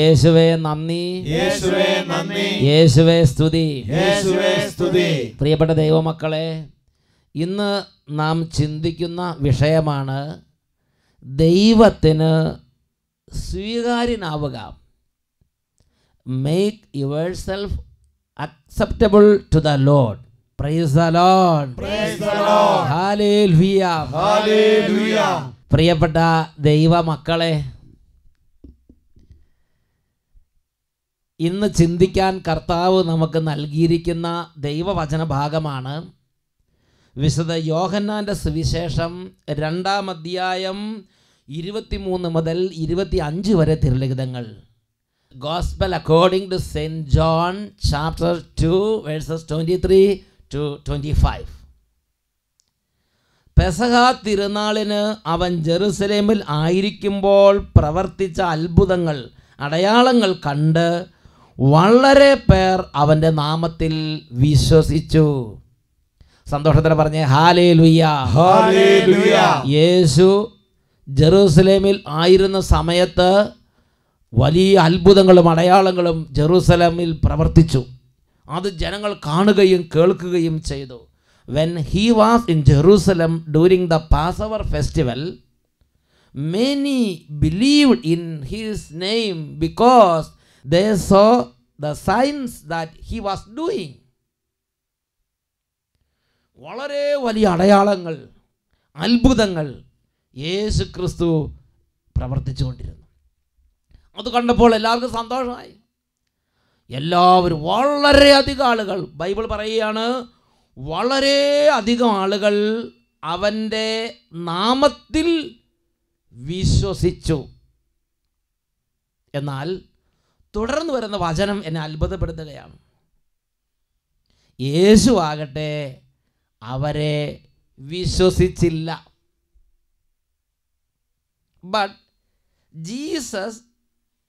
യേശുവേ നന്ദി യേശുവേ നന്ദി യേശുവേ സ്തുതി യേശുവേ സ്തുതി പ്രിയപ്പെട്ട ദൈവമക്കളെ ഇന്ന് നാം ചിന്തിക്കുന്ന വിഷയമാണ് ദൈവത്തിന് സ്വീകാര്യനാവുക make yourself acceptable to the Lord praise the Lord praise the Lord hallelujah പ്രിയപ്പെട്ട ദൈവ മക്കളെ ഇന്ന് ചിന്തിക്കാൻ കർത്താവ് നമുക്ക് നൽകിയിരിക്കുന്ന ദൈവവചന ഭാഗമാണ് വിശുദ്ധ യോഹന്നാൻ്റെ സുവിശേഷം രണ്ടാം അധ്യായം ഇരുപത്തിമൂന്ന് മുതൽ ഇരുപത്തി അഞ്ച് വരെ തിരുലിഖിതങ്ങൾ Gospel according to Saint John chapter two verses twenty three to twenty five പെസഹ തിരുനാളിന് അവൻ ജെറുസലേമിൽ ആയിരിക്കുമ്പോൾ പ്രവർത്തിച്ച അത്ഭുതങ്ങൾ അടയാളങ്ങൾ കണ്ട് വളരെ പേർ അവൻ്റെ നാമത്തിൽ വിശ്വസിച്ചു സന്തോഷത്തോടെ പറഞ്ഞേ ഹാലേ ലുയ്യ യേശു ജെറൂസലേമിൽ ആയിരുന്ന സമയത്ത് വലിയ അത്ഭുതങ്ങളും അടയാളങ്ങളും ജെറൂസലേമിൽ പ്രവർത്തിച്ചു അത് ജനങ്ങൾ കാണുകയും കേൾക്കുകയും ചെയ്തു when he was in Jerusalem during the Passover festival, many believed in his name because they saw the signs that he was doing. വളരെ വലിയ അടയാളങ്ങൾ അത്ഭുതങ്ങൾ യേശു ക്രിസ്തു പ്രവർത്തിച്ചുകൊണ്ടിരുന്നു അത് കണ്ടപ്പോൾ എല്ലാവർക്കും സന്തോഷമായി എല്ലാവരും വളരെയധികം ആളുകൾ ബൈബിൾ പറയുകയാണ് വളരെ അധികം ആളുകൾ അവൻ്റെ നാമത്തിൽ വിശ്വസിച്ചു എന്നാൽ തുടർന്ന് വരുന്ന വചനം എന്നെ അത്ഭുതപ്പെടുത്തുകയാണ് യേശു ആകട്ടെ അവരെ വിശ്വസിച്ചില്ല but Jesus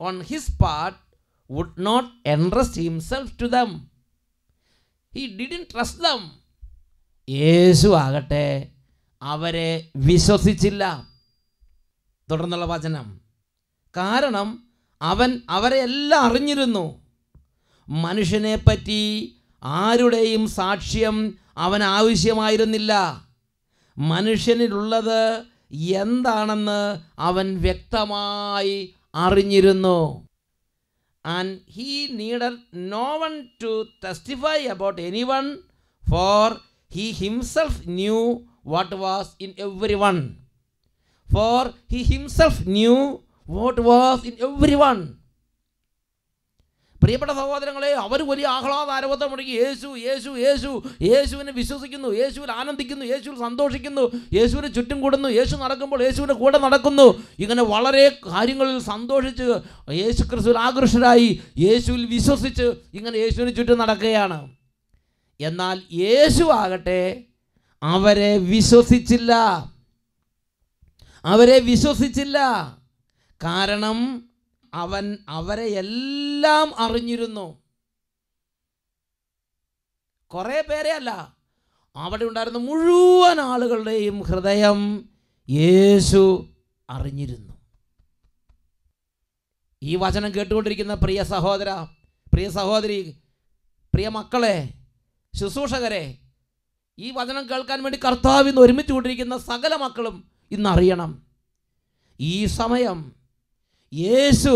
on his part would not entrust himself to them he didn't trust them യേശു ആകട്ടെ അവരെ വിശ്വസിച്ചില്ല തുടർന്നുള്ള വചനം കാരണം അവൻ അവരെ എല്ലാം അറിഞ്ഞിരുന്നു മനുഷ്യനെ പറ്റി ആരുടെയും സാക്ഷ്യം അവൻ ആവശ്യമായിരുന്നില്ല മനുഷ്യനിലുള്ളത് എന്താണെന്ന് അവൻ വ്യക്തമായി അറിഞ്ഞിരുന്നു and he need no one to testify about anyone for he himself knew what was in everyone for he himself knew what was in everyone പ്രിയപ്പെട്ട സഹോദരങ്ങളെ അവർ വലിയ ആഹ്ലാദ ആരവത്തെ യേശു യേശു യേശു യേശുവിനെ വിശ്വസിക്കുന്നു യേശുവിൽ ആനന്ദിക്കുന്നു യേശുവിൽ സന്തോഷിക്കുന്നു യേശുവിന് ചുറ്റും കൂടുന്നു യേശു നടക്കുമ്പോൾ യേശുവിൻ്റെ കൂടെ നടക്കുന്നു ഇങ്ങനെ വളരെ കാര്യങ്ങളിൽ സന്തോഷിച്ച് യേശു ക്രിസ്തുവിൽ ആകൃഷ്ടരായി യേശുവിൽ വിശ്വസിച്ച് ഇങ്ങനെ യേശുവിന് ചുറ്റും നടക്കുകയാണ് എന്നാൽ യേശു ആകട്ടെ അവരെ വിശ്വസിച്ചില്ല അവരെ വിശ്വസിച്ചില്ല കാരണം അവൻ അവരെ എല്ലാം അറിഞ്ഞിരുന്നു കുറേ പേരെ അല്ല അവിടെ ഉണ്ടായിരുന്ന മുഴുവൻ ആളുകളുടെയും ഹൃദയം യേശു അറിഞ്ഞിരുന്നു ഈ വചനം കേട്ടുകൊണ്ടിരിക്കുന്ന പ്രിയ സഹോദര പ്രിയ സഹോദരി പ്രിയ മക്കളെ ശുശ്രൂഷകരെ ഈ വചനം കേൾക്കാൻ വേണ്ടി കർത്താവിന്ന് ഒരുമിച്ച് കൊണ്ടിരിക്കുന്ന സകല മക്കളും ഇന്നറിയണം ഈ സമയം യേശു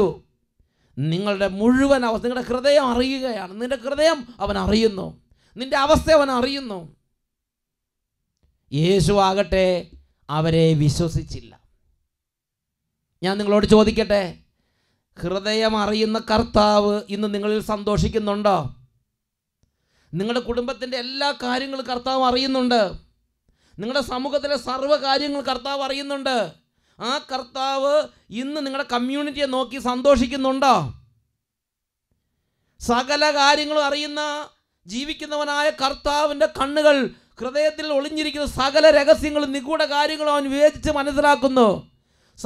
നിങ്ങളുടെ മുഴുവൻ അവസ്ഥ നിങ്ങളുടെ ഹൃദയം അറിയുകയാണ് നിന്റെ ഹൃദയം അവൻ അറിയുന്നു നിന്റെ അവസ്ഥ അവൻ അറിയുന്നു യേശു ആകട്ടെ അവരെ വിശ്വസിച്ചില്ല ഞാൻ നിങ്ങളോട് ചോദിക്കട്ടെ ഹൃദയം അറിയുന്ന കർത്താവ് ഇന്ന് നിങ്ങളിൽ സന്തോഷിക്കുന്നുണ്ടോ നിങ്ങളുടെ കുടുംബത്തിൻ്റെ എല്ലാ കാര്യങ്ങളും കർത്താവ് അറിയുന്നുണ്ട് നിങ്ങളുടെ സമൂഹത്തിലെ സർവ്വ കാര്യങ്ങൾ കർത്താവ് അറിയുന്നുണ്ട് ആ കർത്താവ് ഇന്ന് നിങ്ങളുടെ കമ്മ്യൂണിറ്റിയെ നോക്കി സന്തോഷിക്കുന്നുണ്ടോ സകല കാര്യങ്ങളും അറിയുന്ന ജീവിക്കുന്നവനായ കർത്താവിൻ്റെ കണ്ണുകൾ ഹൃദയത്തിൽ ഒളിഞ്ഞിരിക്കുന്ന സകല രഹസ്യങ്ങളും നിഗൂഢ കാര്യങ്ങളും അവൻ വിവേചിച്ച് മനസ്സിലാക്കുന്നു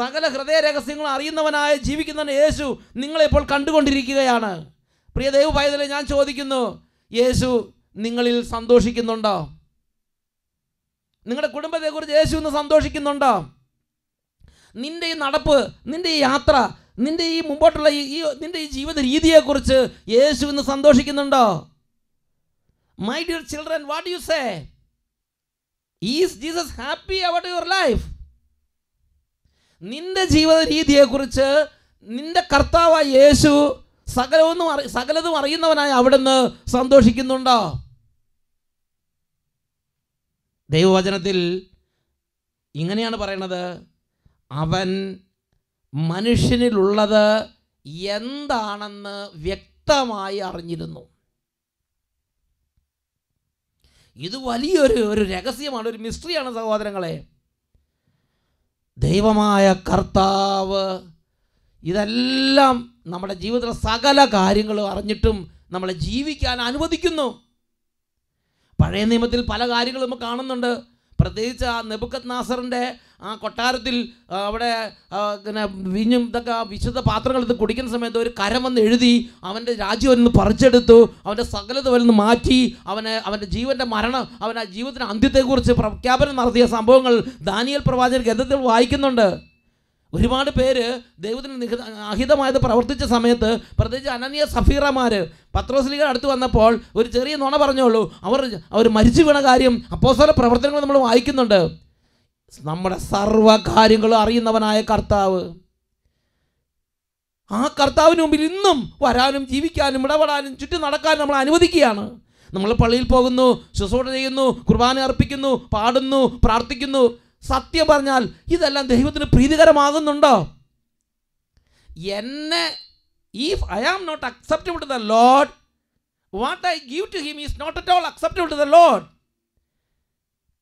സകല ഹൃദയ രഹസ്യങ്ങളും അറിയുന്നവനായ ജീവിക്കുന്നവൻ യേശു നിങ്ങളെപ്പോൾ കണ്ടുകൊണ്ടിരിക്കുകയാണ് പ്രിയ ദൈവ പൈതലെ ഞാൻ ചോദിക്കുന്നു യേശു നിങ്ങളിൽ സന്തോഷിക്കുന്നുണ്ടോ നിങ്ങളുടെ കുടുംബത്തെക്കുറിച്ച് യേശു ഇന്ന് സന്തോഷിക്കുന്നുണ്ടോ നിന്റെ ഈ നടപ്പ് നിന്റെ ഈ യാത്ര നിന്റെ ഈ മുമ്പോട്ടുള്ള ഈ നിന്റെ ഈ ജീവിത രീതിയെക്കുറിച്ച് യേശു ഇന്ന് സന്തോഷിക്കുന്നുണ്ടോ my dear children what you say is Jesus happy about your life നിന്റെ ജീവിത രീതിയെക്കുറിച്ച് നിന്റെ കർത്താവായ യേശു സകലവും അറി സകലതും അറിയുന്നവനായി അവിടുന്ന് സന്തോഷിക്കുന്നുണ്ടോ ദൈവവചനത്തിൽ ഇങ്ങനെയാണ് പറയണത് അവൻ മനുഷ്യനിലുള്ളത് എന്താണെന്ന് വ്യക്തമായി അറിഞ്ഞിരുന്നു ഇത് വലിയൊരു ഒരു രഹസ്യമാണ് ഒരു മിസ്റ്ററിയാണ് സഹോദരങ്ങളെ ദൈവമായ കർത്താവ് ഇതെല്ലാം നമ്മുടെ ജീവിതത്തിലെ സകല കാര്യങ്ങളും അറിഞ്ഞിട്ടും നമ്മളെ ജീവിക്കാൻ അനുവദിക്കുന്നു പഴയ നിയമത്തിൽ പല കാര്യങ്ങളും നമ്മൾ കാണുന്നുണ്ട് പ്രത്യേകിച്ച് ആ നെബുക്കത് നാസറിൻ്റെ ആ കൊട്ടാരത്തിൽ അവിടെ പിന്നെ വിഞ്ഞും ഇതൊക്കെ വിശുദ്ധ പാത്രങ്ങൾ കുടിക്കുന്ന സമയത്ത് ഒരു കരം വന്ന് എഴുതി അവൻ്റെ രാജ്യം നിന്ന് പറിച്ചെടുത്തു അവൻ്റെ സകലത വരുന്ന് മാറ്റി അവനെ അവൻ്റെ ജീവൻ്റെ മരണം ആ ജീവിതത്തിൻ്റെ അന്ത്യത്തെക്കുറിച്ച് പ്രഖ്യാപനം നടത്തിയ സംഭവങ്ങൾ ദാനിയൽ പ്രവാചകൻ ഗ്രന്ഥത്തിൽ വായിക്കുന്നുണ്ട് ഒരുപാട് പേര് ദൈവത്തിന് നിഹിത അഹിതമായത് പ്രവർത്തിച്ച സമയത്ത് പ്രത്യേകിച്ച് അനന്യ സഫീറമാർ പത്രോസ്ലികൾ അടുത്ത് വന്നപ്പോൾ ഒരു ചെറിയ നുണ പറഞ്ഞോളൂ അവർ അവർ മരിച്ചു വീണ കാര്യം അപ്പോസ്തല പ്രവർത്തനങ്ങൾ നമ്മൾ വായിക്കുന്നുണ്ട് നമ്മുടെ സർവ്വ കാര്യങ്ങളും അറിയുന്നവനായ കർത്താവ് ആ കർത്താവിന് മുമ്പിൽ ഇന്നും വരാനും ജീവിക്കാനും ഇടപെടാനും ചുറ്റും നടക്കാനും നമ്മൾ അനുവദിക്കുകയാണ് നമ്മൾ പള്ളിയിൽ പോകുന്നു ശുശ്രൂഷ ചെയ്യുന്നു കുർബാന അർപ്പിക്കുന്നു പാടുന്നു പ്രാർത്ഥിക്കുന്നു സത്യം പറഞ്ഞാൽ ഇതെല്ലാം ദൈവത്തിന് പ്രീതികരമാകുന്നുണ്ടോ എന്നെ if I am not acceptable to the Lord what I give to him is not at all acceptable to the Lord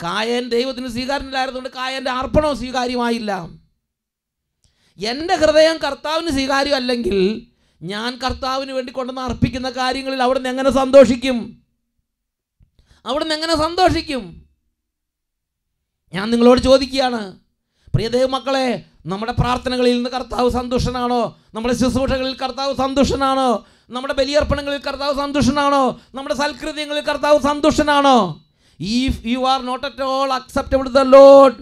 കായൻ ദൈവത്തിന് സ്വീകാര്യമില്ലായിരുന്നുകൊണ്ട് കായൻ്റെ അർപ്പണവും സ്വീകാര്യമായില്ല എൻ്റെ ഹൃദയം കർത്താവിന് സ്വീകാര്യമല്ലെങ്കിൽ ഞാൻ കർത്താവിന് വേണ്ടി കൊണ്ടുവന്ന് അർപ്പിക്കുന്ന കാര്യങ്ങളിൽ അവിടുന്ന് എങ്ങനെ സന്തോഷിക്കും അവിടുന്ന് എങ്ങനെ സന്തോഷിക്കും ഞാൻ നിങ്ങളോട് ചോദിക്കുകയാണ് പ്രിയ ദൈവമക്കളെ നമ്മുടെ പ്രാർത്ഥനകളിൽ നിന്ന് കർത്താവ് സന്തുഷ്ടനാണോ നമ്മുടെ ശുശ്രൂഷകളിൽ കർത്താവ് സന്തുഷ്ടനാണോ നമ്മുടെ ബലിയർപ്പണങ്ങളിൽ കർത്താവ് സന്തുഷ്ടനാണോ നമ്മുടെ സൽകൃതികളിൽ കർത്താവ് സന്തുഷ്ടനാണോ if you are not at all acceptable the Lord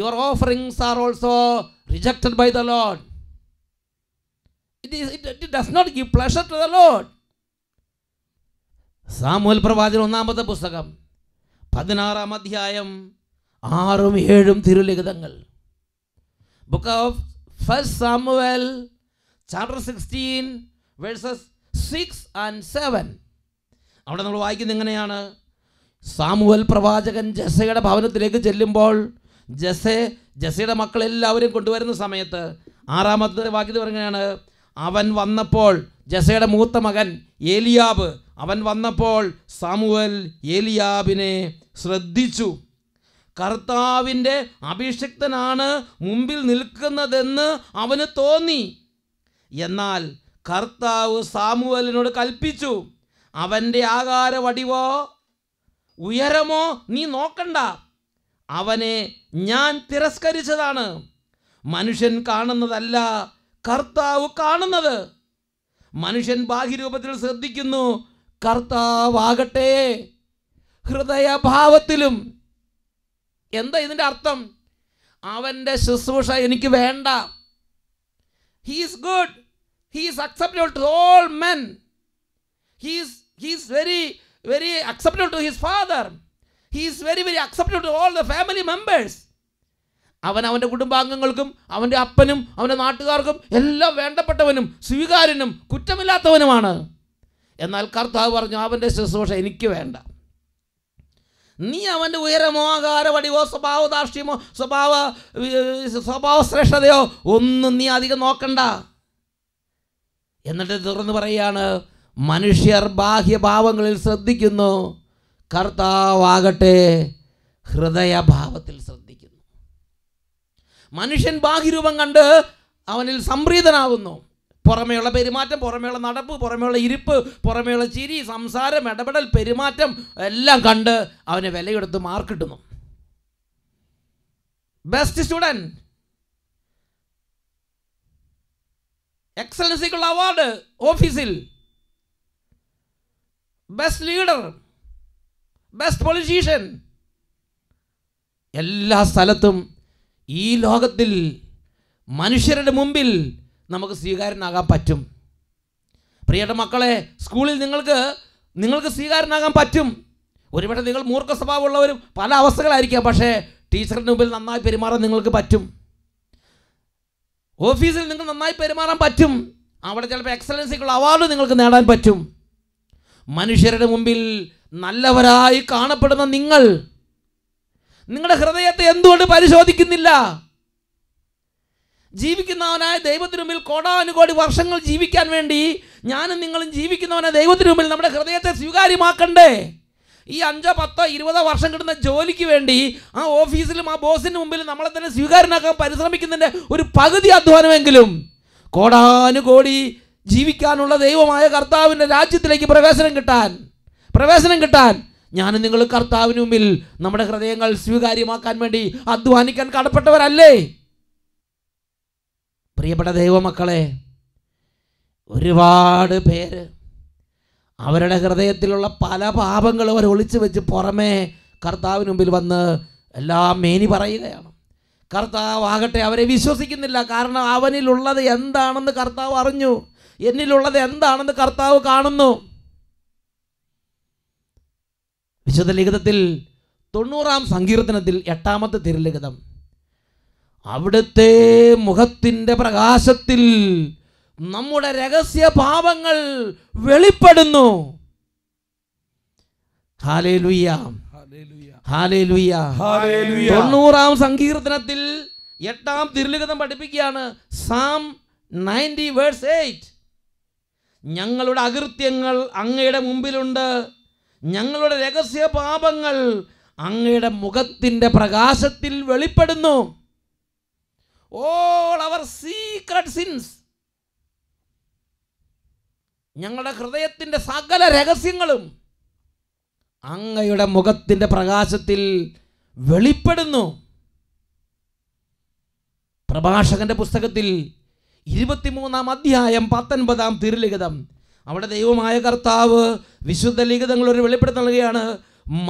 your offerings are also rejected by the Lord it is ഒന്നാമത്തെ പുസ്തകം പതിനാറാം അധ്യായം ആറും ഏഴും തിരുലിഖിതങ്ങൾ book of first Samuel chapter sixteen verses six and seven അവിടെ നമ്മൾ വായിക്കുന്നത് എങ്ങനെയാണ് സാമുവൽ പ്രവാചകൻ ജസയുടെ ഭവനത്തിലേക്ക് ചെല്ലുമ്പോൾ ജസെ ജസയുടെ മക്കളെല്ലാവരും കൊണ്ടുവരുന്ന സമയത്ത് ആറാമത്തെ വാക്യത്തിൽ പറയുകയാണ് അവൻ വന്നപ്പോൾ ജസയുടെ മൂത്ത മകൻ ഏലിയാബ് അവൻ വന്നപ്പോൾ സാമുവൽ ഏലിയാബിനെ ശ്രദ്ധിച്ചു കർത്താവിൻ്റെ അഭിഷിക്തനാണ് മുമ്പിൽ നിൽക്കുന്നതെന്ന് അവന് തോന്നി എന്നാൽ കർത്താവ് സാമുവലിനോട് കൽപ്പിച്ചു അവൻ്റെ ആകാര വടിവോ ഉയരമോ നീ നോക്കണ്ട അവനെ ഞാൻ തിരസ്കരിച്ചതാണ് മനുഷ്യൻ കാണുന്നതല്ല കർത്താവ് കാണുന്നത് മനുഷ്യൻ ബാഹ്യരൂപത്തിൽ ശ്രദ്ധിക്കുന്നു കർത്താവാകട്ടെ ഹൃദയഭാവത്തിലും എന്താ ഇതിൻ്റെ അർത്ഥം അവൻ്റെ ശുശ്രൂഷ എനിക്ക് വേണ്ട he's good he's acceptable to all men he's he's very very acceptable to his father he's very very acceptable to all the family members അവൻ അവൻ്റെ കുടുംബാംഗങ്ങൾക്കും അവൻ്റെ അപ്പനും അവൻ്റെ നാട്ടുകാർക്കും എല്ലാം വേണ്ടപ്പെട്ടവനും സ്വീകാര്യനും കുറ്റമില്ലാത്തവനുമാണ് എന്നാൽ കർത്താവ് പറഞ്ഞു അവൻ്റെ ശുശ്രൂഷ എനിക്ക് വേണ്ട നീ അവൻ്റെ ഉയരമോ ആകാരവടിവോ സ്വഭാവ ദാർഷ്ട്യമോ സ്വഭാവ സ്വഭാവ ശ്രേഷ്ഠതയോ ഒന്നും നീ അധികം നോക്കണ്ട എന്നിട്ട് തുറന്ന് പറയുകയാണ് മനുഷ്യർ ബാഹ്യഭാവങ്ങളിൽ ശ്രദ്ധിക്കുന്നു കർത്താവാകട്ടെ ഹൃദയഭാവത്തിൽ ശ്രദ്ധിക്കുന്നു മനുഷ്യൻ ബാഹ്യരൂപം കണ്ട് അവനിൽ സംപ്രീതനാകുന്നു പുറമേയുള്ള പെരുമാറ്റം പുറമേയുള്ള നടപ്പ് പുറമേയുള്ള ഇരിപ്പ് പുറമേയുള്ള ചിരി സംസാരം ഇടപെടൽ പെരുമാറ്റം എല്ലാം കണ്ട് അവന് വിലയെടുത്ത് മാർക്ക് കിട്ടുന്നു ബെസ്റ്റ് സ്റ്റുഡൻറ്റ് എക്സലൻസിക്കുള്ള അവാർഡ് ഓഫീസിൽ ബെസ്റ്റ് ലീഡർ ബെസ്റ്റ് പൊളിറ്റീഷ്യൻ എല്ലാ സ്ഥലത്തും ഈ ലോകത്തിൽ മനുഷ്യരുടെ മുമ്പിൽ നമുക്ക് സ്വീകാരനാകാൻ പറ്റും പ്രിയയുടെ മക്കളെ സ്കൂളിൽ നിങ്ങൾക്ക് നിങ്ങൾക്ക് സ്വീകാരനാകാൻ പറ്റും ഒരുപക്ഷെ നിങ്ങൾ മൂർഖ സ്വഭാവമുള്ളവരും പല അവസ്ഥകളായിരിക്കാം പക്ഷേ ടീച്ചറിൻ്റെ മുമ്പിൽ നന്നായി പെരുമാറാൻ നിങ്ങൾക്ക് പറ്റും ഓഫീസിൽ നിങ്ങൾ നന്നായി പെരുമാറാൻ പറ്റും അവിടെ ചിലപ്പോൾ എക്സലൻസിക്കുള്ള അവാർഡ് നിങ്ങൾക്ക് നേടാൻ പറ്റും മനുഷ്യരുടെ മുമ്പിൽ നല്ലവരായി കാണപ്പെടുന്ന നിങ്ങൾ നിങ്ങളുടെ ഹൃദയത്തെ എന്തുകൊണ്ട് പരിശോധിക്കുന്നില്ല ജീവിക്കുന്നവനായ ദൈവത്തിനു മുമ്പിൽ കോടാനുകോടി വർഷങ്ങൾ ജീവിക്കാൻ വേണ്ടി ഞാനും നിങ്ങളും ജീവിക്കുന്നവനായ ദൈവത്തിനു മുമ്പിൽ നമ്മുടെ ഹൃദയത്തെ സ്വീകാര്യമാക്കണ്ടേ ഈ അഞ്ചോ പത്തോ ഇരുപതോ വർഷം കിട്ടുന്ന ജോലിക്ക് വേണ്ടി ആ ഓഫീസിലും ആ ബോസിന് മുമ്പിൽ നമ്മളെ തന്നെ സ്വീകാര്യനാക്കാൻ പരിശ്രമിക്കുന്നതിൻ്റെ ഒരു പകുതി അധ്വാനമെങ്കിലും കോടാനുകോടി ജീവിക്കാനുള്ള ദൈവമായ കർത്താവിൻ്റെ രാജ്യത്തിലേക്ക് പ്രവേശനം കിട്ടാൻ പ്രവേശനം കിട്ടാൻ ഞാനും നിങ്ങൾ കർത്താവിന് മുമ്പിൽ നമ്മുടെ ഹൃദയങ്ങൾ സ്വീകാര്യമാക്കാൻ വേണ്ടി അധ്വാനിക്കാൻ കടപ്പെട്ടവരല്ലേ പ്രിയപ്പെട്ട ദൈവമക്കളെ ഒരുപാട് പേര് അവരുടെ ഹൃദയത്തിലുള്ള പല പാപങ്ങളും അവർ ഒളിച്ചു വെച്ച് പുറമേ കർത്താവിന് മുമ്പിൽ വന്ന് എല്ലാം മേനി പറയുകയാണ് കർത്താവ് ആകട്ടെ അവരെ വിശ്വസിക്കുന്നില്ല കാരണം അവനിലുള്ളത് എന്താണെന്ന് കർത്താവ് അറിഞ്ഞു എന്നിലുള്ളത് എന്താണെന്ന് കർത്താവ് കാണുന്നു വിശുദ്ധ ലിഖിതത്തിൽ തൊണ്ണൂറാം സങ്കീർത്തനത്തിൽ എട്ടാമത്തെ തിരുലിഖിതം അവിടുത്തെ മുഖത്തിൻ്റെ പ്രകാശത്തിൽ നമ്മുടെ രഹസ്യ പാപങ്ങൾ വെളിപ്പെടുന്നു തൊണ്ണൂറാം സങ്കീർത്തനത്തിൽ എട്ടാം തിരുലിഖിതം പഠിപ്പിക്കുകയാണ് സാം നയൻറ്റി വേഴ്സ് എയ്റ്റ് ഞങ്ങളുടെ അകൃത്യങ്ങൾ അങ്ങയുടെ മുമ്പിലുണ്ട് ഞങ്ങളുടെ രഹസ്യ പാപങ്ങൾ അങ്ങയുടെ മുഖത്തിൻ്റെ പ്രകാശത്തിൽ വെളിപ്പെടുന്നു ഓൾ അവർ സീക്രട്ട് സിൻസ് ഞങ്ങളുടെ ഹൃദയത്തിൻ്റെ സകല രഹസ്യങ്ങളും അങ്ങയുടെ മുഖത്തിൻ്റെ പ്രകാശത്തിൽ വെളിപ്പെടുന്നു പ്രഭാഷകന്റെ പുസ്തകത്തിൽ ഇരുപത്തിമൂന്നാം അധ്യായം പത്തൊൻപതാം തിരുലിഖിതം അവിടെ ദൈവമായ കർത്താവ് വിശുദ്ധ ലിഖിതങ്ങൾ ഒരു വെളിപ്പെടുത്തി നൽകുകയാണ്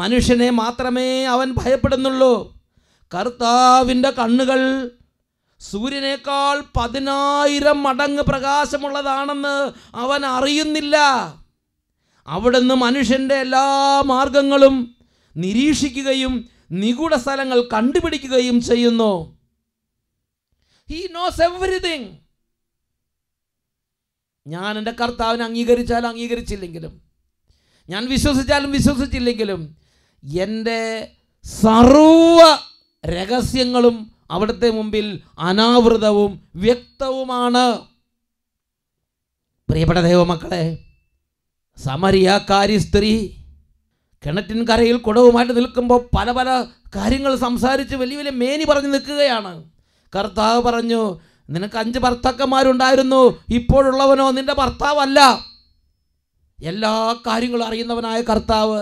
മനുഷ്യനെ മാത്രമേ അവൻ ഭയപ്പെടുന്നുള്ളൂ കർത്താവിൻ്റെ കണ്ണുകൾ സൂര്യനേക്കാൾ പതിനായിരം മടങ്ങ് പ്രകാശമുള്ളതാണെന്ന് അവൻ അറിയുന്നില്ല അവിടുന്ന് മനുഷ്യൻ്റെ എല്ലാ മാർഗങ്ങളും നിരീക്ഷിക്കുകയും നിഗൂഢ സ്ഥലങ്ങൾ കണ്ടുപിടിക്കുകയും ചെയ്യുന്നു ഹീ നോസ് എവറിതിങ് ഞാൻ എൻ്റെ കർത്താവിനെ അംഗീകരിച്ചാലും അംഗീകരിച്ചില്ലെങ്കിലും ഞാൻ വിശ്വസിച്ചാലും വിശ്വസിച്ചില്ലെങ്കിലും എൻ്റെ സർവ രഹസ്യങ്ങളും അവിടുത്തെ മുമ്പിൽ അനാവൃതവും വ്യക്തവുമാണ് പ്രിയപ്പെട്ട ദൈവമക്കളെ സമരിയാക്കാരി സ്ത്രീ കിണറ്റിൻ കരയിൽ കുടവുമായിട്ട് നിൽക്കുമ്പോൾ പല പല കാര്യങ്ങൾ സംസാരിച്ച് വലിയ വലിയ മേനി പറഞ്ഞു നിൽക്കുകയാണ് കർത്താവ് പറഞ്ഞു നിനക്ക് അഞ്ച് ഭർത്താക്കന്മാരുണ്ടായിരുന്നു ഇപ്പോഴുള്ളവനോ നിന്റെ ഭർത്താവല്ല എല്ലാ കാര്യങ്ങളും അറിയുന്നവനായ കർത്താവ്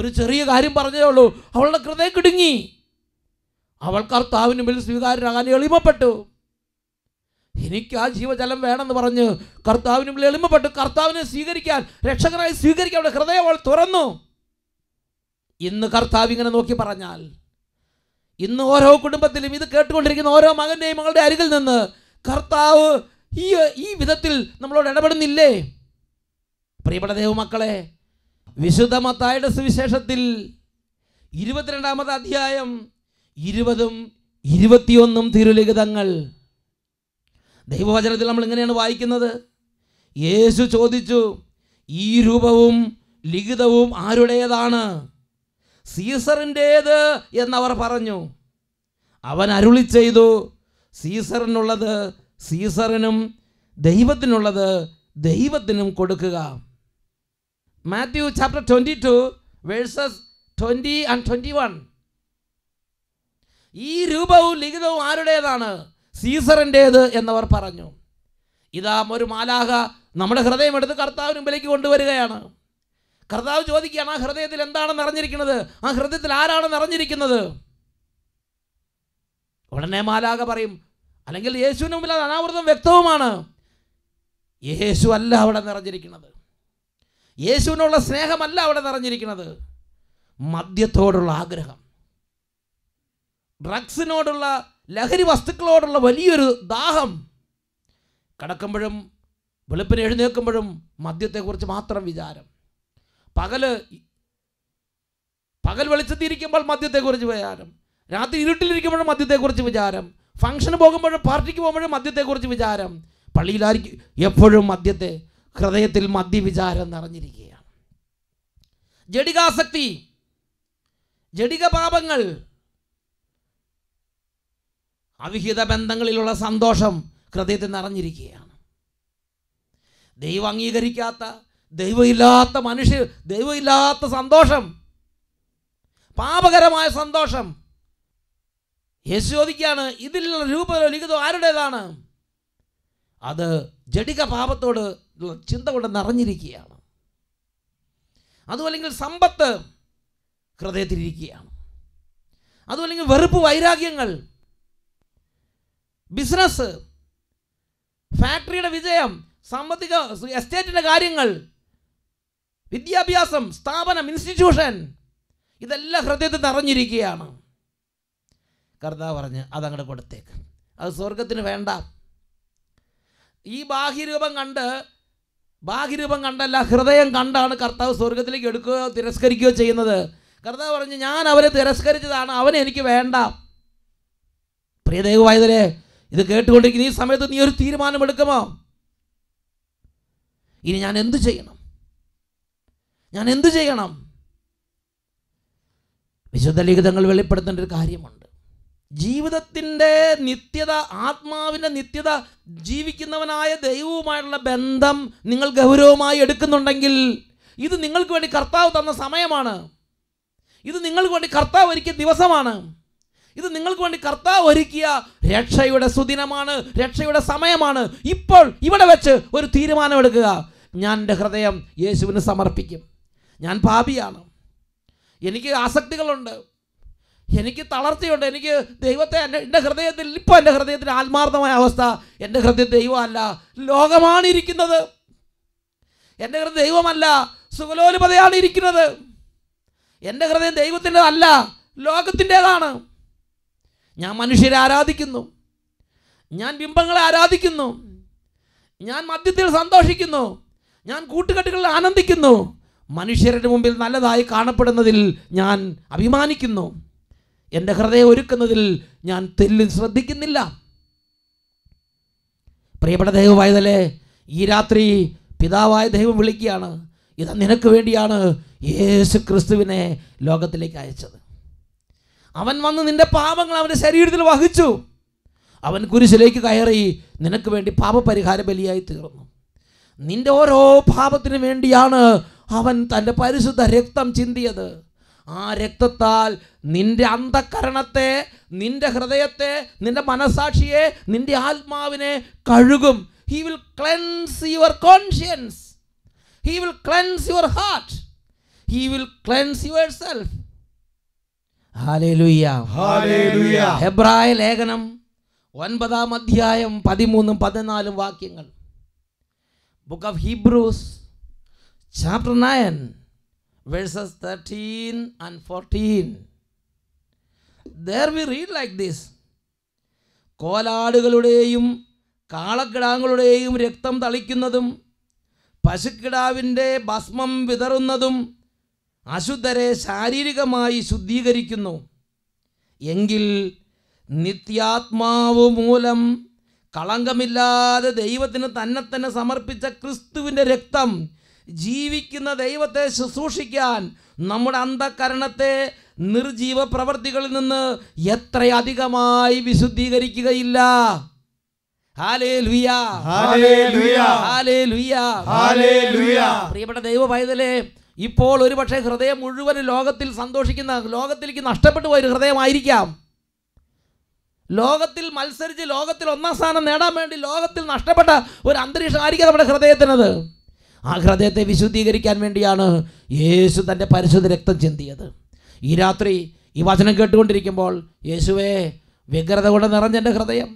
ഒരു ചെറിയ കാര്യം പറഞ്ഞതേ ഉള്ളൂ അവളുടെ ഹൃദയം കിടുങ്ങി അവൾ കർത്താവിന് മുമ്പിൽ സ്വീകാര്യനാകാൻ എളിമപ്പെട്ടു എനിക്ക് ആ ജീവജലം വേണമെന്ന് പറഞ്ഞ് കർത്താവിന് മുമ്പിൽ എളിമപ്പെട്ടു കർത്താവിനെ സ്വീകരിക്കാൻ രക്ഷകനായി സ്വീകരിക്കാൻ അവളുടെ ഹൃദയം അവൾ തുറന്നു ഇന്ന് കർത്താവ് ഇങ്ങനെ നോക്കി പറഞ്ഞാൽ ഇന്ന് ഓരോ കുടുംബത്തിലും ഇത് കേട്ടുകൊണ്ടിരിക്കുന്ന ഓരോ മകൻ്റെയും മകളുടെ അരികിൽ നിന്ന് കർത്താവ് ഈ ഈ വിധത്തിൽ നമ്മളോട് ഇടപെടുന്നില്ലേ പ്രിയപ്പെട്ട ദൈവമക്കളെ വിശുദ്ധ മത്തായുടെ സുവിശേഷത്തിൽ ഇരുപത്തിരണ്ടാമത് അധ്യായം ഇരുപതും ഇരുപത്തിയൊന്നും തിരുലിഖിതങ്ങൾ ദൈവവചനത്തിൽ നമ്മൾ ഇങ്ങനെയാണ് വായിക്കുന്നത് യേശു ചോദിച്ചു ഈ രൂപവും ലിഖിതവും ആരുടേതാണ് സീസറിൻ്റേത് എന്നവർ പറഞ്ഞു അവൻ അരുളി ചെയ്തു സീസറിനുള്ളത് സീസറിനും ദൈവത്തിനുള്ളത് ദൈവത്തിനും കൊടുക്കുക Matthew chapter twenty two verses twenty and twenty one ഈ രൂപവും ലിഖിതവും ആരുടേതാണ് സീസറിൻ്റേത് എന്നവർ പറഞ്ഞു ഇതാ ഒരു മാലാഹ നമ്മുടെ ഹൃദയം എടുത്ത് കർത്താവിന് മുമ്പിലേക്ക് കൊണ്ടുവരികയാണ് കർത്താവ് ചോദിക്കുകയാണ് ആ ഹൃദയത്തിൽ എന്താണ് നിറഞ്ഞിരിക്കുന്നത് ആ ഹൃദയത്തിൽ ആരാണ് നിറഞ്ഞിരിക്കുന്നത് ഉടനെ മാലാഖ പറയും അല്ലെങ്കിൽ യേശുവിന് മുമ്പിൽ അത് അനാവൃതം വ്യക്തവുമാണ് യേശു അല്ല അവിടെ നിറഞ്ഞിരിക്കുന്നത് യേശുവിനുള്ള സ്നേഹമല്ല അവിടെ നിറഞ്ഞിരിക്കുന്നത് മദ്യത്തോടുള്ള ആഗ്രഹം ഡ്രഗ്സിനോടുള്ള ലഹരി വസ്തുക്കളോടുള്ള വലിയൊരു ദാഹം കിടക്കുമ്പോഴും വെളുപ്പിന് എഴുന്നേൽക്കുമ്പോഴും മദ്യത്തെക്കുറിച്ച് മാത്രം വിചാരം പകല് പകൽ വെളിച്ചത്തിരിക്കുമ്പോൾ മദ്യത്തെക്കുറിച്ച് വിചാരം രാത്രി ഇരുട്ടിലിരിക്കുമ്പോഴും മദ്യത്തെക്കുറിച്ച് വിചാരം ഫംഗ്ഷന് പോകുമ്പോഴും പാർട്ടിക്ക് പോകുമ്പോഴും മദ്യത്തെക്കുറിച്ച് വിചാരം പള്ളിയിലായിരിക്കും എപ്പോഴും മദ്യത്തെ ഹൃദയത്തിൽ മദ്യവിചാരം നിറഞ്ഞിരിക്കുകയാണ് ജഡികാസക്തി ജഡിക പാപങ്ങൾ അവിഹിത ബന്ധങ്ങളിലുള്ള സന്തോഷം ഹൃദയത്തിൽ നിറഞ്ഞിരിക്കുകയാണ് ദൈവം അംഗീകരിക്കാത്ത ദൈവമില്ലാത്ത മനുഷ്യ ദൈവമില്ലാത്ത സന്തോഷം പാപകരമായ സന്തോഷം യേശു ചോദിക്കുകയാണ് ഇതിലുള്ള രൂപമോ ലിഖിതം ആരുടേതാണ് അത് ജടിക പാപത്തോട് ചിന്ത കൊണ്ട് നിറഞ്ഞിരിക്കുകയാണ് അതുമല്ലെങ്കിൽ സമ്പത്ത് ഹൃദയത്തിലിരിക്കുകയാണ് അതുമല്ലെങ്കിൽ വെറുപ്പ് വൈരാഗ്യങ്ങൾ ബിസിനസ് ഫാക്ടറിയുടെ വിജയം സാമ്പത്തിക എസ്റ്റേറ്റിൻ്റെ കാര്യങ്ങൾ വിദ്യാഭ്യാസം സ്ഥാപനം ഇൻസ്റ്റിറ്റ്യൂഷൻ ഇതെല്ലാം ഹൃദയത്തിൽ നിറഞ്ഞിരിക്കുകയാണ് കർത്താവ് പറഞ്ഞ് അതങ്ങോട്ട് കൊടുത്തേക്ക് അത് സ്വർഗത്തിന് വേണ്ട ഈ ബാഹ്യരൂപം കണ്ട് ബാഹ്യരൂപം കണ്ടല്ല ഹൃദയം കണ്ടാണ് കർത്താവ് സ്വർഗത്തിലേക്ക് എടുക്കുകയോ തിരസ്കരിക്കുകയോ ചെയ്യുന്നത് കർത്താവ് പറഞ്ഞു ഞാൻ അവരെ തിരസ്കരിച്ചതാണ് അവനെ എനിക്ക് വേണ്ട പ്രിയ ദൈവമായതിലേ ഇത് കേട്ടുകൊണ്ടിരിക്കുന്ന ഈ സമയത്ത് നീ ഒരു തീരുമാനമെടുക്കുമോ ഇനി ഞാൻ എന്ത് ചെയ്യണം ഞാൻ എന്ത് ചെയ്യണം വിശുദ്ധ ലിഖിതങ്ങൾ വെളിപ്പെടുത്തേണ്ട ഒരു കാര്യമുണ്ട് ജീവിതത്തിൻ്റെ നിത്യത ആത്മാവിൻ്റെ നിത്യത ജീവിക്കുന്നവനായ ദൈവവുമായുള്ള ബന്ധം നിങ്ങൾ ഗൗരവമായി എടുക്കുന്നുണ്ടെങ്കിൽ ഇത് നിങ്ങൾക്ക് വേണ്ടി കർത്താവ് തന്ന സമയമാണ് ഇത് നിങ്ങൾക്ക് വേണ്ടി കർത്താവ് ഒരുക്കിയ ദിവസമാണ് ഇത് നിങ്ങൾക്ക് വേണ്ടി കർത്താവ് ഒരുക്കിയ രക്ഷയുടെ സുദിനമാണ് രക്ഷയുടെ സമയമാണ് ഇപ്പോൾ ഇവിടെ വെച്ച് ഒരു തീരുമാനമെടുക്കുക ഞാൻ എൻ്റെ ഹൃദയം യേശുവിന് സമർപ്പിക്കും ഞാൻ പാപിയാണ് എനിക്ക് ആസക്തികളുണ്ട് എനിക്ക് തളർച്ചയുണ്ട് എനിക്ക് ദൈവത്തെ എൻ്റെ എൻ്റെ ഹൃദയത്തിൽ ഇപ്പോൾ എൻ്റെ ഹൃദയത്തിൻ്റെ ആത്മാർത്ഥമായ അവസ്ഥ എൻ്റെ ഹൃദയം ദൈവമല്ല ലോകമാണ് ഇരിക്കുന്നത് എൻ്റെ ഹൃദയം ദൈവമല്ല സുഖലോലുപതയാണ് ഇരിക്കുന്നത് എൻ്റെ ഹൃദയം ദൈവത്തിൻ്റെ അല്ല ലോകത്തിൻ്റേതാണ് ഞാൻ മനുഷ്യരെ ആരാധിക്കുന്നു ഞാൻ ബിംബങ്ങളെ ആരാധിക്കുന്നു ഞാൻ മദ്യത്തിൽ സന്തോഷിക്കുന്നു ഞാൻ കൂട്ടുകെട്ടുകളിൽ ആനന്ദിക്കുന്നു മനുഷ്യരുടെ മുമ്പിൽ നല്ലതായി കാണപ്പെടുന്നതിൽ ഞാൻ അഭിമാനിക്കുന്നു എൻ്റെ ഹൃദയം ഒരുക്കുന്നതിൽ ഞാൻ തെല്ലും ശ്രദ്ധിക്കുന്നില്ല പ്രിയപ്പെട്ട ദൈവമായതല്ലേ ഈ രാത്രി പിതാവായ ദൈവം വിളിക്കുകയാണ് ഇത് നിനക്ക് വേണ്ടിയാണ് യേശു ക്രിസ്തുവിനെ ലോകത്തിലേക്ക് അയച്ചത് അവൻ വന്ന് നിന്റെ പാപങ്ങൾ അവൻ്റെ ശരീരത്തിൽ വഹിച്ചു അവൻ കുരിശിലേക്ക് കയറി നിനക്ക് വേണ്ടി പാപപരിഹാര ബലിയായി തീർന്നു നിന്റെ ഓരോ പാപത്തിനു വേണ്ടിയാണ് അവൻ തൻ്റെ പരിശുദ്ധ രക്തം ചിന്തിയത് ആ രക്തത്താൽ നിന്റെ അന്ധകരണത്തെ നിന്റെ ഹൃദയത്തെ നിന്റെ മനസാക്ഷിയെ നിന്റെ ആത്മാവിനെ കഴുകും he will cleanse your conscience he will cleanse your heart he will cleanse your self ഹെബ്രായ ലേഖനം ഒൻപതാം അധ്യായം പതിമൂന്നും പതിനാലും വാക്യങ്ങൾ book of Hebrews chapter nine verses thirteen and fourteen there we read like this കോലാടുകളുടെയും കാളക്കിടാങ്ങളുടെയും രക്തം തളിക്കുന്നതും പശുക്കിടാവിൻ്റെ ഭസ്മം വിതറുന്നതും അശുദ്ധരെ ശാരീരികമായി ശുദ്ധീകരിക്കുന്നു എങ്കിൽ നിത്യാത്മാവ് മൂലം കളങ്കമില്ലാതെ ദൈവത്തിന് തന്നെ തന്നെ സമർപ്പിച്ച ക്രിസ്തുവിൻ്റെ രക്തം ജീവിക്കുന്ന ദൈവത്തെ ശുശ്രൂഷിക്കാൻ നമ്മുടെ അന്ധകരണത്തെ നിർജീവ പ്രവർത്തികളിൽ നിന്ന് എത്രയധികമായി വിശുദ്ധീകരിക്കുകയില്ല പ്രിയപ്പെട്ട ദൈവ പൈതലേ ഇപ്പോൾ ഒരുപക്ഷെ ഹൃദയം മുഴുവൻ ലോകത്തിൽ സന്തോഷിക്കുന്ന ലോകത്തിലേക്ക് നഷ്ടപ്പെട്ടു പോയൊരു ഹൃദയമായിരിക്കാം ലോകത്തിൽ മത്സരിച്ച് ലോകത്തിൽ ഒന്നാം സ്ഥാനം നേടാൻ വേണ്ടി ലോകത്തിൽ നഷ്ടപ്പെട്ട ഒരു അന്തരീക്ഷമായിരിക്കാം നമ്മുടെ ഹൃദയത്തിനത് ആ ഹൃദയത്തെ വിശുദ്ധീകരിക്കാൻ വേണ്ടിയാണ് യേശു തൻ്റെ പരിശുദ്ധ രക്തം ചിന്തിയത് ഈ രാത്രി ഈ വചനം കേട്ടുകൊണ്ടിരിക്കുമ്പോൾ യേശുവേ വ്യഗ്രത കൊണ്ട് നിറഞ്ഞെൻ്റെ ഹൃദയം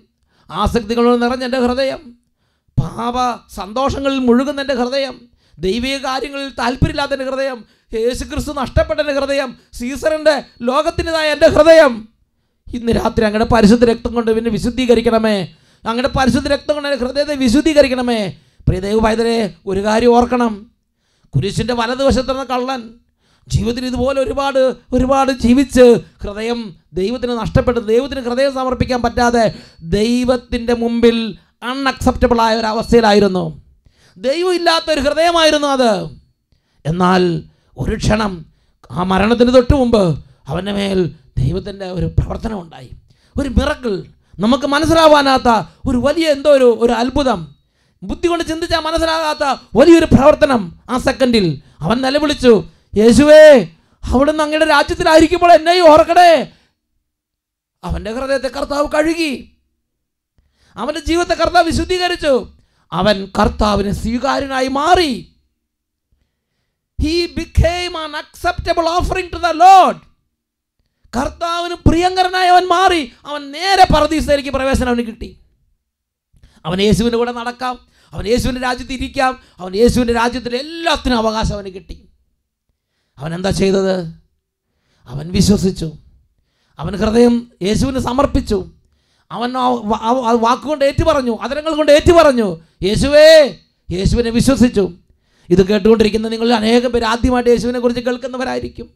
ആസക്തികളോട് നിറഞ്ഞെൻ്റെ ഹൃദയം പാപ സന്തോഷങ്ങളിൽ മുഴുകുന്നെൻ്റെ ഹൃദയം ദൈവിക കാര്യങ്ങളിൽ താല്പര്യമില്ലാത്ത എൻ്റെ ഹൃദയം യേശുക്രിസ്തു നഷ്ടപ്പെട്ട എൻ്റെ ഹൃദയം സീസറിൻ്റെ ലോകത്തിൻ്റെതായ എൻ്റെ ഹൃദയം ഇന്ന് രാത്രി അങ്ങയുടെ പരിശുദ്ധ രക്തം കൊണ്ട് പിന്നെ വിശുദ്ധീകരിക്കണമേ അങ്ങയുടെ പരിശുദ്ധ രക്തം കൊണ്ട് എൻ്റെ ഹൃദയത്തെ വിശുദ്ധീകരിക്കണമേ പ്രിയദേവ് പൈതരെ ഒരു കാര്യം ഓർക്കണം കുരിശിൻ്റെ വലതുവശത്തുള്ള കള്ളൻ ജീവിതത്തിൽ ഇതുപോലെ ഒരുപാട് ഒരുപാട് ജീവിച്ച് ഹൃദയം ദൈവത്തിന് നഷ്ടപ്പെട്ട് ദൈവത്തിന് ഹൃദയം സമർപ്പിക്കാൻ പറ്റാതെ ദൈവത്തിൻ്റെ മുമ്പിൽ അൺഅക്സെപ്റ്റബിളായ ഒരു അവസ്ഥയിലായിരുന്നു ദൈവമില്ലാത്ത ഒരു ഹൃദയമായിരുന്നു അത് എന്നാൽ ഒരു ക്ഷണം ആ മരണത്തിന് തൊട്ട് മുമ്പ് അവൻ്റെ മേൽ ദൈവത്തിൻ്റെ ഒരു പ്രവർത്തനം ഉണ്ടായി ഒരു മിറക്കിൾ നമുക്ക് മനസ്സിലാവാനാത്ത ഒരു വലിയ എന്തോ ഒരു ഒരു അത്ഭുതം ബുദ്ധി കൊണ്ട് ചിന്തിച്ചാൽ മനസ്സിലാകാത്ത വലിയൊരു പ്രവർത്തനം ആ സെക്കൻഡിൽ അവൻ നിലവിളിച്ചു യേശുവേ അവിടുന്ന് അങ്ങയുടെ രാജ്യത്തിലായിരിക്കുമ്പോൾ എന്നെയും ഓർക്കണേ അവൻ്റെ ഹൃദയത്തെ കർത്താവ് കഴുകി അവൻ്റെ ജീവിതത്തെ കർത്താവ് വിശുദ്ധീകരിച്ചു അവൻ കർത്താവിന് സ്വീകാര്യനായി മാറി he became an acceptable offering to the lord കർത്താവിന് പ്രിയങ്കരനായി അവൻ മാറി അവൻ നേരെ പറദീസയിലേക്ക് പ്രവേശനം അവന് കിട്ടി അവൻ യേശുവിൻ്റെ കൂടെ നടക്കാം അവൻ യേശുവിൻ്റെ രാജ്യത്ത് ഇരിക്കാം അവൻ യേശുവിൻ്റെ രാജ്യത്തിൽ എല്ലാത്തിനും അവകാശം അവന് കിട്ടി അവൻ എന്താ ചെയ്തത് അവൻ വിശ്വസിച്ചു അവൻ ഹൃദയം യേശുവിന് സമർപ്പിച്ചു അവൻ വാക്കുകൊണ്ട് ഏറ്റു പറഞ്ഞു അതരങ്ങൾ കൊണ്ട് ഏറ്റു പറഞ്ഞു യേശുവേ യേശുവിനെ വിശ്വസിച്ചു ഇത് കേട്ടുകൊണ്ടിരിക്കുന്ന നിങ്ങൾ അനേകം പേർ ആദ്യമായിട്ട് യേശുവിനെ കുറിച്ച് കേൾക്കുന്നവരായിരിക്കും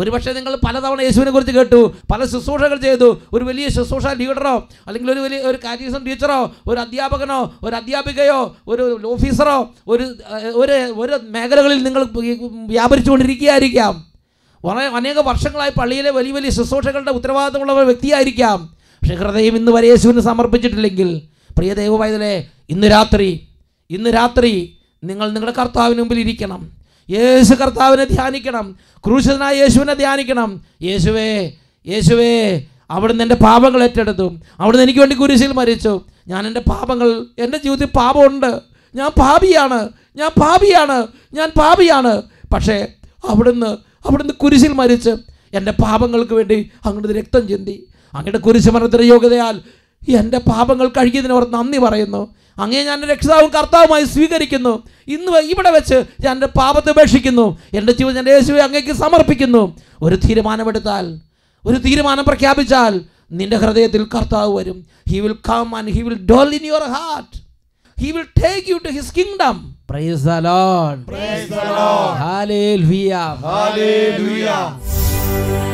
ഒരുപക്ഷെ നിങ്ങൾ പലതവണ യേശുവിനെ കുറിച്ച് കേട്ടു പല ശുശ്രൂഷകൾ ചെയ്തു ഒരു വലിയ ശുശ്രൂഷ ലീഡറോ അല്ലെങ്കിൽ ഒരു വലിയ ഒരു കാരീസം ടീച്ചറോ ഒരു അധ്യാപകനോ ഒരു അധ്യാപികയോ ഒരു ഓഫീസറോ ഒരു ഒരു ഒരു മേഖലകളിൽ നിങ്ങൾ വ്യാപരിച്ചുകൊണ്ടിരിക്കുകയായിരിക്കാം വളരെ അനേക വർഷങ്ങളായി പള്ളിയിലെ വലിയ വലിയ ശുശ്രൂഷകളുടെ ഉത്തരവാദിത്തമുള്ള വ്യക്തിയായിരിക്കാം പക്ഷെ ഹൃദയം ഇന്ന് വരെ യേശുവിന് സമർപ്പിച്ചിട്ടില്ലെങ്കിൽ പ്രിയ ദൈവവായതിലെ ഇന്ന് രാത്രി ഇന്ന് രാത്രി നിങ്ങൾ നിങ്ങളുടെ കർത്താവിന് മുമ്പിൽ ഇരിക്കണം യേശു കർത്താവിനെ ധ്യാനിക്കണം ക്രൂശനായ യേശുവിനെ ധ്യാനിക്കണം യേശുവേ യേശുവേ അവിടുന്ന് എൻ്റെ പാപങ്ങൾ ഏറ്റെടുത്തു അവിടുന്ന് എനിക്ക് വേണ്ടി കുരിശിൽ മരിച്ചു ഞാൻ എൻ്റെ പാപങ്ങൾ എൻ്റെ ജീവിതത്തിൽ പാപമുണ്ട് ഞാൻ പാപിയാണ് ഞാൻ പാപിയാണ് ഞാൻ പാപിയാണ് പക്ഷേ അവിടുന്ന് അവിടുന്ന് കുരിശിൽ മരിച്ച് എൻ്റെ പാപങ്ങൾക്ക് വേണ്ടി അങ്ങോട്ട് രക്തം ചിന്തി അങ്ങയുടെ കുരിശുമരണത്തിൻ്റെ യോഗ്യതയാൽ എൻ്റെ പാപങ്ങൾ കഴുകിയതിന് അവർ നന്ദി പറയുന്നു അങ്ങേ ഞാൻ രക്ഷിതാവും കർത്താവുമായി സ്വീകരിക്കുന്നു ഇന്ന് ഇവിടെ വെച്ച് ഞാൻ എൻ്റെ പാപത്തെ ഉപേക്ഷിക്കുന്നു എൻ്റെ ജീവിതം എൻ്റെ യേശുവെ അങ്ങേക്ക് സമർപ്പിക്കുന്നു ഒരു തീരുമാനമെടുത്താൽ ഒരു തീരുമാനം പ്രഖ്യാപിച്ചാൽ നിന്റെ ഹൃദയത്തിൽ കർത്താവ് വരും he will come and he will dwell in your heart he will take you to his kingdom praise the lord praise the lord Hallelujah. Hallelujah.